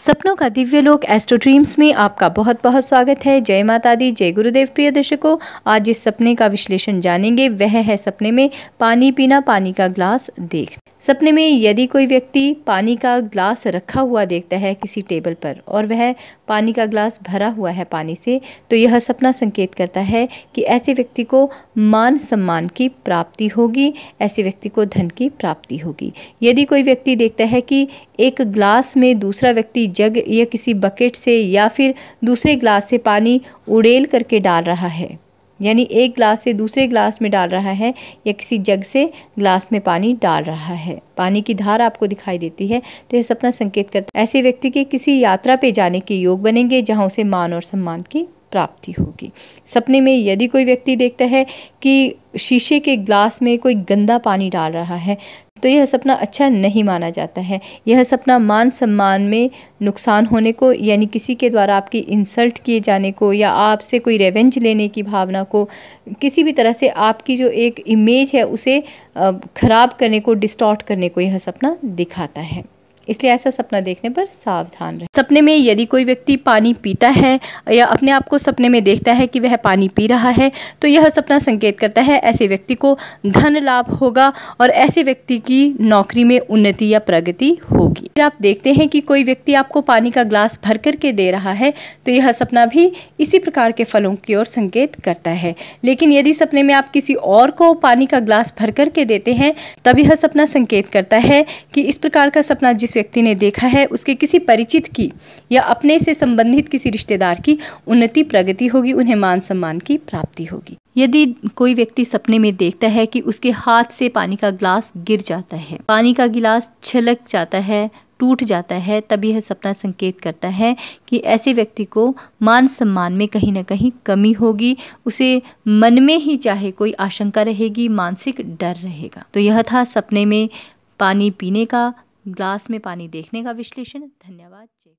सपनों का दिव्य लोक एस्ट्रो ड्रीम्स में आपका बहुत बहुत स्वागत है जय माता दी जय गुरुदेव प्रिय दर्शकों आज इस सपने का विश्लेषण जानेंगे वह है सपने में पानी पीना पानी का ग्लास देख सपने में यदि कोई व्यक्ति पानी का ग्लास रखा हुआ देखता है किसी टेबल पर और वह पानी का ग्लास भरा हुआ है पानी से तो यह सपना संकेत करता है कि ऐसे व्यक्ति को मान सम्मान की प्राप्ति होगी ऐसे व्यक्ति को धन की प्राप्ति होगी यदि कोई व्यक्ति देखता है कि एक ग्लास में दूसरा व्यक्ति जग या किसी बकेट से या फिर दूसरे ग्लास से पानी उड़ेल करके डाल रहा है यानी एक ग्लास से दूसरे ग्लास में डाल रहा है या किसी जग से ग्लास में पानी डाल रहा है पानी की धार आपको दिखाई देती है तो यह सपना संकेत करता है ऐसे व्यक्ति के किसी यात्रा पे जाने के योग बनेंगे जहां उसे मान और सम्मान की प्राप्ति होगी सपने में यदि कोई व्यक्ति देखता है कि शीशे के ग्लास में कोई गंदा पानी डाल रहा है तो यह सपना अच्छा नहीं माना जाता है यह सपना मान सम्मान में नुकसान होने को यानी किसी के द्वारा आपकी इंसल्ट किए जाने को या आपसे कोई रेवेंज लेने की भावना को किसी भी तरह से आपकी जो एक इमेज है उसे ख़राब करने को डिस्टॉर्ट करने को यह सपना दिखाता है इसलिए ऐसा सपना देखने पर सावधान रहें सपने में यदि कोई व्यक्ति पानी पीता है या अपने आप को सपने में देखता है कि वह पानी पी रहा है तो यह सपना संकेत करता है ऐसे व्यक्ति को धन लाभ होगा और ऐसे व्यक्ति की नौकरी में उन्नति या प्रगति होगी फिर आप देखते हैं कि कोई व्यक्ति आपको पानी का ग्लास भर करके दे रहा है तो यह सपना भी इसी प्रकार के फलों की ओर संकेत करता है लेकिन यदि सपने में आप किसी और को पानी का ग्लास भर करके देते हैं तब यह सपना संकेत करता है कि इस प्रकार का सपना जिस व्यक्ति ने देखा है उसके किसी परिचित की या अपने से संबंधित किसी रिश्तेदार की उन्नति प्रगति होगी उन्हें मान सम्मान की प्राप्ति होगी यदि कोई व्यक्ति सपने में देखता है कि उसके हाथ से पानी का गिलास गिर जाता है पानी का गिलास छलक जाता है टूट जाता है तब यह सपना संकेत करता है कि ऐसे व्यक्ति को मान सम्मान में कहीं ना कहीं कमी होगी उसे मन में ही चाहे कोई आशंका रहेगी मानसिक डर रहेगा तो यह था सपने में पानी पीने का ग्लास में पानी देखने का विश्लेषण धन्यवाद जय